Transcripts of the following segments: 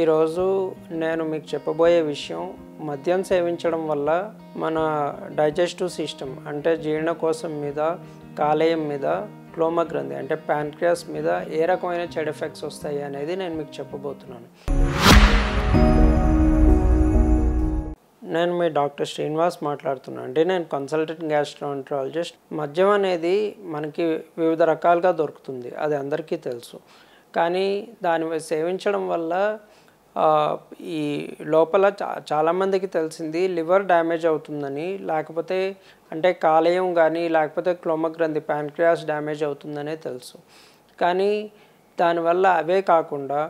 ఈరోజు నేను మీకు చెప్పబోయే విషయం మద్యం సేవించడం వల్ల మన డైజెస్టివ్ సిస్టమ్ అంటే జీర్ణకోశం మీద కాలేయం మీద క్లోమగ్రంథి అంటే ప్యాన్క్రియాస్ మీద ఏ రకమైన చెడ్ ఎఫెక్ట్స్ వస్తాయి అనేది నేను మీకు చెప్పబోతున్నాను నేను మీ డాక్టర్ శ్రీనివాస్ మాట్లాడుతున్నాను అంటే నేను కన్సల్టెంట్ గ్యాస్ట్రాంట్రాలజిస్ట్ మద్యం అనేది మనకి వివిధ రకాలుగా దొరుకుతుంది అది అందరికీ తెలుసు కానీ దాని సేవించడం వల్ల ఈ లోపల చా చాలామందికి తెలిసింది లివర్ డ్యామేజ్ అవుతుందని లేకపోతే అంటే కాలేయం కానీ లేకపోతే క్లోమగ్రంథి ప్యాన్క్రియాస్ డ్యామేజ్ అవుతుందనే తెలుసు కానీ దానివల్ల అవే కాకుండా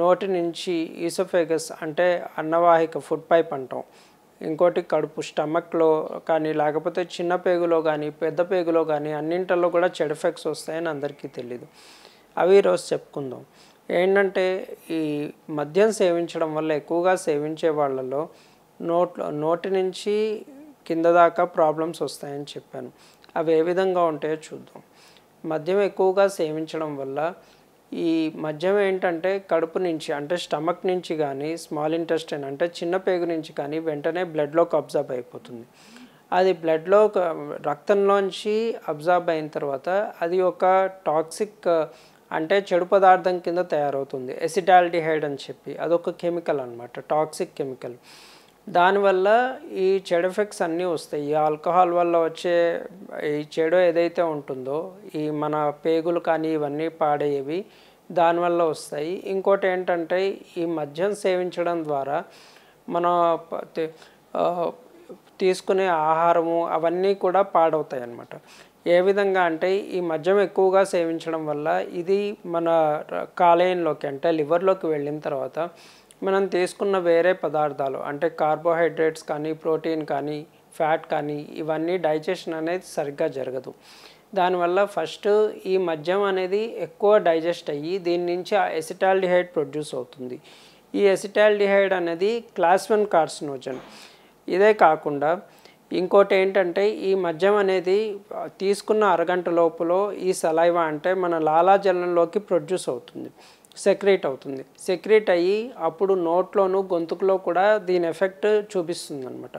నోటి నుంచి ఈసోఫేగస్ అంటే అన్నవాహిక ఫుడ్ పైప్ అంటాం ఇంకోటి కడుపు స్టమక్లో కానీ లేకపోతే చిన్న పేగులో కానీ పెద్ద పేగులో కానీ అన్నింటిలో కూడా చెడ్ ఎఫెక్ట్స్ వస్తాయని అందరికీ తెలీదు అవి ఈరోజు చెప్పుకుందాం ఏంటంటే ఈ మద్యం సేవించడం వల్ల ఎక్కువగా సేవించే వాళ్ళలో నోట్లో నోటి నుంచి కింద దాకా ప్రాబ్లమ్స్ వస్తాయని చెప్పాను అవి ఏ విధంగా ఉంటాయో చూద్దాం మద్యం ఎక్కువగా సేవించడం వల్ల ఈ మద్యం ఏంటంటే కడుపు నుంచి అంటే స్టమక్ నుంచి కానీ స్మాల్ ఇంటెస్టైన్ అంటే చిన్న పేగు నుంచి కానీ వెంటనే బ్లడ్లోకి అబ్జర్బ్ అయిపోతుంది అది బ్లడ్లో రక్తంలోంచి అబ్జర్బ్ అయిన తర్వాత అది ఒక టాక్సిక్ అంటే చెడు పదార్థం కింద తయారవుతుంది ఎసిటాల్డిహైడ్ అని చెప్పి అదొక కెమికల్ అనమాట టాక్సిక్ కెమికల్ దానివల్ల ఈ చెడు ఎఫెక్ట్స్ అన్నీ వస్తాయి ఈ ఆల్కహాల్ వల్ల వచ్చే ఈ చెడు ఏదైతే ఉంటుందో ఈ మన పేగులు కానీ ఇవన్నీ పాడేవి దానివల్ల వస్తాయి ఇంకోటి ఏంటంటే ఈ మద్యం సేవించడం ద్వారా మన తీసుకునే ఆహారము అవన్నీ కూడా పాడవుతాయి అన్నమాట ఏ విధంగా అంటే ఈ మద్యం ఎక్కువగా సేవించడం వల్ల ఇది మన కాలేయంలోకి అంటే లివర్లోకి వెళ్ళిన తర్వాత మనం తీసుకున్న వేరే పదార్థాలు అంటే కార్బోహైడ్రేట్స్ కానీ ప్రోటీన్ కానీ ఫ్యాట్ కానీ ఇవన్నీ డైజెషన్ అనేది సరిగ్గా జరగదు దానివల్ల ఫస్ట్ ఈ మద్యం అనేది ఎక్కువ డైజెస్ట్ అయ్యి దీని నుంచి ఎసిటాల్డిహైడ్ ప్రొడ్యూస్ అవుతుంది ఈ ఎసిటాల్డిహైడ్ అనేది క్లాస్ వన్ కార్సినోజన్ ఇదే కాకుండా ఇంకోటి ఏంటంటే ఈ మద్యం అనేది తీసుకున్న అరగంట లోపల ఈ సలైవా అంటే మన లాలాజలంలోకి ప్రొడ్యూస్ అవుతుంది సెక్రేట్ అవుతుంది సెక్రేట్ అయ్యి అప్పుడు నోట్లోను గొంతుకులో కూడా దీని ఎఫెక్ట్ చూపిస్తుంది అనమాట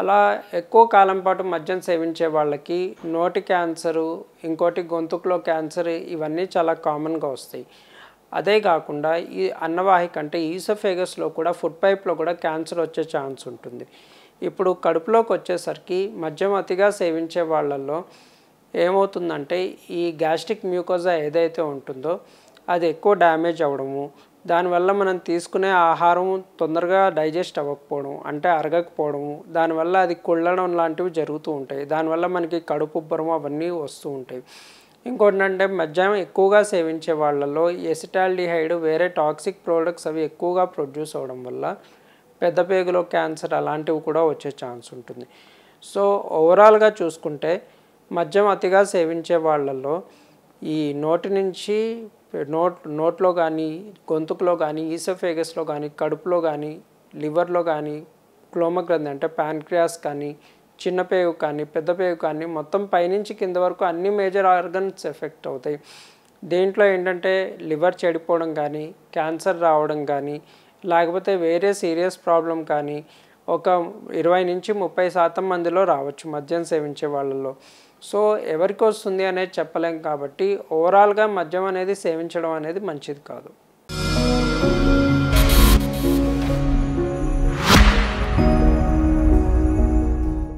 అలా ఎక్కువ కాలం పాటు మద్యం సేవించే వాళ్ళకి నోటి క్యాన్సరు ఇంకోటి గొంతుకులో క్యాన్సర్ ఇవన్నీ చాలా కామన్గా వస్తాయి అదే కాకుండా ఈ అన్నవాహిక అంటే ఈసోఫేగస్లో కూడా ఫుడ్ పైప్లో కూడా క్యాన్సర్ వచ్చే ఛాన్స్ ఉంటుంది ఇప్పుడు కడుపులోకి వచ్చేసరికి మద్యం అతిగా సేవించే వాళ్ళల్లో ఏమవుతుందంటే ఈ గ్యాస్ట్రిక్ మ్యూకోజా ఏదైతే ఉంటుందో అది ఎక్కువ డ్యామేజ్ అవ్వడము దానివల్ల మనం తీసుకునే ఆహారం తొందరగా డైజెస్ట్ అవ్వకపోవడం అంటే అరగకపోవడము దానివల్ల అది కుళ్ళడం లాంటివి జరుగుతూ ఉంటాయి దానివల్ల మనకి కడుపు కడుపుబ్బరం అవన్నీ వస్తూ ఉంటాయి ఇంకోటి అంటే మద్యం ఎక్కువగా సేవించే వాళ్ళలో ఎసిటాల్డిహైడ్ వేరే టాక్సిక్ ప్రోడక్ట్స్ అవి ఎక్కువగా ప్రొడ్యూస్ అవ్వడం వల్ల పెద్ద పేగులో క్యాన్సర్ అలాంటివి కూడా వచ్చే ఛాన్స్ ఉంటుంది సో ఓవరాల్గా చూసుకుంటే మద్యం అతిగా సేవించే వాళ్ళల్లో ఈ నోటి నుంచి నోట్ నోట్లో కానీ గొంతుకులో కానీ ఈసోఫేగస్లో కానీ కడుపులో కానీ లివర్లో కానీ క్లోమగ్రంథి అంటే ప్యాన్క్రియాస్ కానీ చిన్న పేగు కానీ పెద్ద పేగు కానీ మొత్తం పైనుంచి కింద వరకు అన్ని మేజర్ ఆర్గన్స్ ఎఫెక్ట్ అవుతాయి దీంట్లో ఏంటంటే లివర్ చెడిపోవడం కానీ క్యాన్సర్ రావడం కానీ లేకపోతే వేరే సీరియస్ ప్రాబ్లం కానీ ఒక ఇరవై నుంచి ముప్పై శాతం మందిలో రావచ్చు మద్యం సేవించే వాళ్ళలో సో ఎవరికి వస్తుంది అనేది చెప్పలేం కాబట్టి ఓవరాల్గా మద్యం అనేది సేవించడం అనేది మంచిది కాదు